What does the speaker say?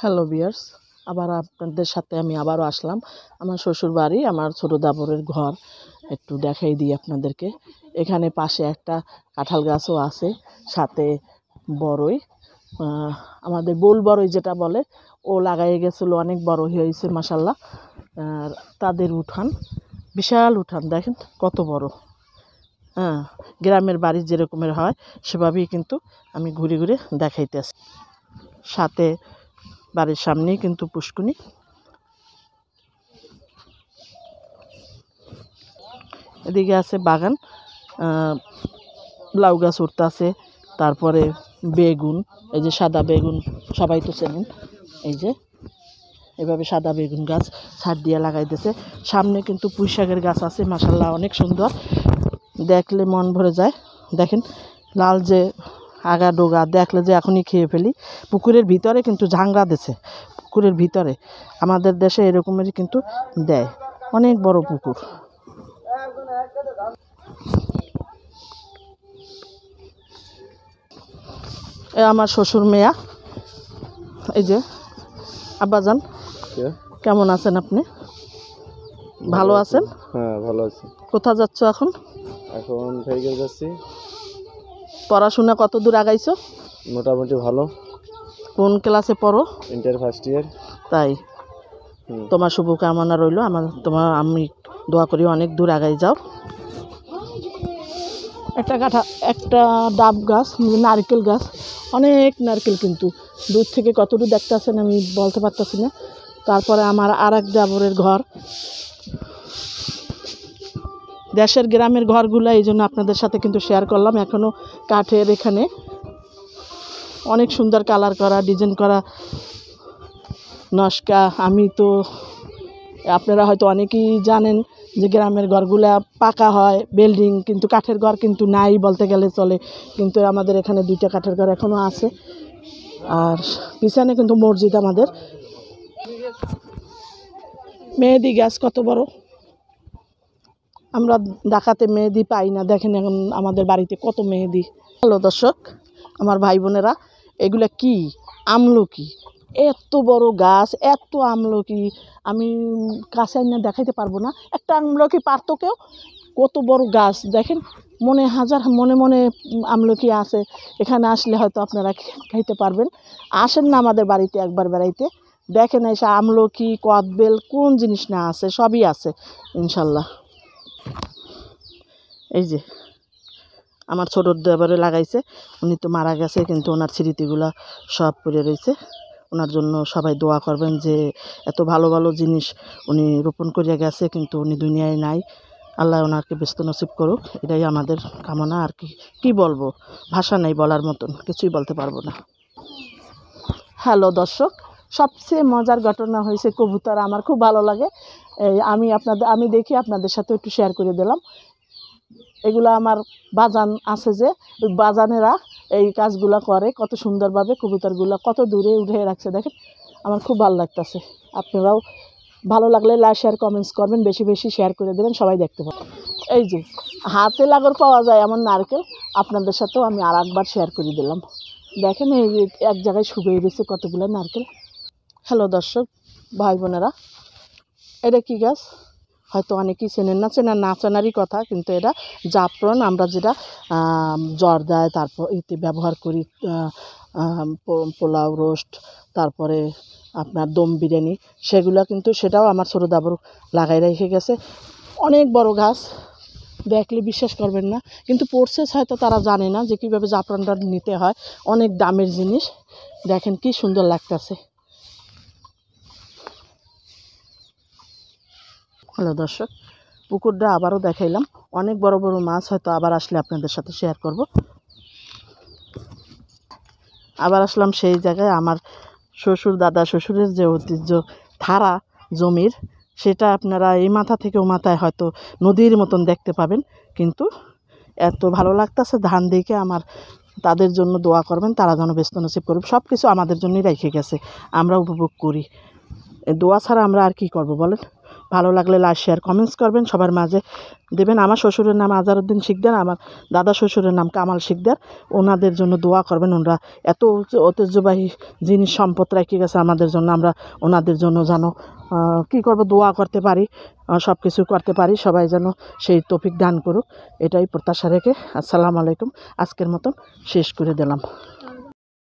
hello বিয়ার্স আবার আপনাদের সাথে আমি আবারও আসলাম আমার শ্বশুর বাড়ি আমার ছোটো দাবরের ঘর একটু দেখাই দিই আপনাদেরকে এখানে পাশে একটা কাঁঠাল গাছও আছে সাথে বড়ই আমাদের বোল বড়ই যেটা বলে ও লাগাই গেছিলো অনেক বড় হয়েছে মাসাল্লাহ আর তাদের উঠান বিশাল উঠান দেখেন কত বড় হ্যাঁ গ্রামের বাড়ি যেরকমের হয় সেভাবেই কিন্তু আমি ঘুরে ঘুরে দেখাইতেছি সাথে বাড়ির সামনেই কিন্তু পুষ্কুনি এদিকে আছে বাগান লাউ গাছ উঠতে আছে তারপরে বেগুন এই যে সাদা বেগুন সবাই তো চেনেন এই যে এভাবে সাদা বেগুন গাছ ছাড় দিয়ে লাগাইতেছে সামনে কিন্তু পুঁই শাকের গাছ আছে মাসাল্লাহ অনেক সুন্দর দেখলে মন ভরে যায় দেখেন লাল যে আগা ডোগা দেখলে যে এখনই খেয়ে ফেলি পুকুরের ভিতরে কিন্তু ঝাংরা দেছে পুকুরের ভিতরে আমাদের দেশে এরকমেরই কিন্তু দেয় অনেক বড় পুকুর এ আমার শ্বশুর মেয়া এই যে আব্বাজান কেমন আছেন আপনি ভালো আছেন হ্যাঁ ভালো আছি কোথায় যাচ্ছ এখন এখন যাচ্ছি পড়াশোনা কত দূর আগাইছো মোটামুটি ভালো কোন ক্লাসে পড়ো ইন্টার ফার্স্ট ইয়ার তাই তোমার শুভকামনা রইল আমার তোমার আমি দোয়া করি অনেক দূর আগাই যাও একটা কাঁঠা একটা ডাব গাছ মানে নারকেল গাছ অনেক নারকেল কিন্তু দূর থেকে কতটুকু দেখতে আসেন আমি বলতে পারতেছি না তারপরে আমার আর এক ডাবরের ঘর দেশের গ্রামের ঘরগুলো এই জন্য আপনাদের সাথে কিন্তু শেয়ার করলাম এখনও কাঠের এখানে অনেক সুন্দর কালার করা ডিজাইন করা নস্কা আমি তো আপনারা হয়তো অনেকেই জানেন যে গ্রামের ঘরগুলা পাকা হয় বিল্ডিং কিন্তু কাঠের ঘর কিন্তু নাই বলতে গেলে চলে কিন্তু আমাদের এখানে দুইটা কাঠের ঘর এখনও আছে আর পিছনে কিন্তু মসজিদ আমাদের মেহেদি গ্যাস কত বড় আমরা ঢাকাতে মেহেদি পাই না দেখেন এখন আমাদের বাড়িতে কত মেহেদি হ্যালো দর্শক আমার ভাই বোনেরা এগুলা কি আমলকি এত বড় গাছ এত আমলকি আমি কাছে না দেখাইতে পারবো না একটা আমলকি পারত কেউ কত বড় গাছ দেখেন মনে হাজার মনে মনে আমলকি আছে এখানে আসলে হয়তো আপনারা খাইতে পারবেন আসেন না আমাদের বাড়িতে একবার বেড়াইতে দেখেন এসে আমলকি কদবেল কোন জিনিস না আছে সবই আছে ইনশাল্লাহ এই যে আমার ছোট দেবারে লাগাইছে উনি তো মারা গেছে কিন্তু ওনার স্মৃতিগুলা সব পড়ে রয়েছে ওনার জন্য সবাই দোয়া করবেন যে এত ভালো ভালো জিনিস উনি রোপণ করিয়া গেছে কিন্তু উনি দুনিয়ায় নাই আল্লাহ ওনাকে ব্যস্ত নসিব করুক এটাই আমাদের কামনা আর কি কী বলবো ভাষা নেই বলার মতন কিছুই বলতে পারবো না হ্যালো দর্শক সবচেয়ে মজার ঘটনা হয়েছে কবুতর আমার খুব ভালো লাগে আমি আপনাদের আমি দেখি আপনাদের সাথে একটু শেয়ার করে দিলাম এগুলো আমার বাজান আছে যে বাজানেরা এই কাজগুলো করে কত সুন্দরভাবে কবুতরগুলো কত দূরে উঠে রাখছে দেখেন আমার খুব ভালো লাগতেছে আপনারাও ভালো লাগলে লাইক শেয়ার কমেন্টস করবেন বেশি বেশি শেয়ার করে দেবেন সবাই দেখতে পাবেন এই যে হাতে লাগর পাওয়া যায় এমন নারকেল আপনাদের সাথেও আমি আর একবার শেয়ার করে দিলাম দেখেন এই এক জায়গায় শুভে গেছে কতগুলো নারকেল হ্যালো দর্শক ভাই বোনেরা এটা কি গাছ হয়তো অনেকেই চেনেন না চেনেন না চেনারই কথা কিন্তু এটা জাফরন আমরা যেটা জ্বর দেয় তারপর এতে ব্যবহার করি পোলাও রোস্ট তারপরে আপনার দম বিরিয়ানি সেগুলো কিন্তু সেটাও আমার ছোটো দাবর লাগাই রেখে গেছে অনেক বড় গাছ দেখলে বিশ্বাস করবেন না কিন্তু প্রসেস হয়তো তারা জানে না যে কীভাবে জাফরানটা নিতে হয় অনেক দামের জিনিস দেখেন কি সুন্দর লাগতেছে হ্যালো দর্শক পুকুরটা আবারও দেখাইলাম অনেক বড় বড় মাছ হয়তো আবার আসলে আপনাদের সাথে শেয়ার করব আবার আসলাম সেই জায়গায় আমার শ্বশুর দাদা শ্বশুরের যে ঐতিহ্য থারা জমির সেটা আপনারা এই মাথা থেকে ও মাথায় হয়তো নদীর মতন দেখতে পাবেন কিন্তু এত ভালো লাগতেছে ধান দিকে আমার তাদের জন্য দোয়া করবেন তারা যেন ব্যস্ত নসিব করুন সব কিছু আমাদের জন্যই রেখে গেছে আমরা উপভোগ করি দোয়া ছাড়া আমরা আর কি করব বলেন ভালো লাগলে লাইক শেয়ার কমেন্টস করবেন সবার মাঝে দেবেন আমার শ্বশুরের নাম আজারউদ্দিন শিকদার আমার দাদা শ্বশুরের নাম কামাল শিকদার ওনাদের জন্য দোয়া করবেন ওনারা এত ঐতিহ্যবাহী জিনিস সম্পদ রেখে গেছে আমাদের জন্য আমরা ওনাদের জন্য যেন কি করব দোয়া করতে পারি সব কিছু করতে পারি সবাই যেন সেই তফিক দান করুক এটাই প্রত্যাশা রেখে আসসালামু আলাইকুম আজকের মতন শেষ করে দিলাম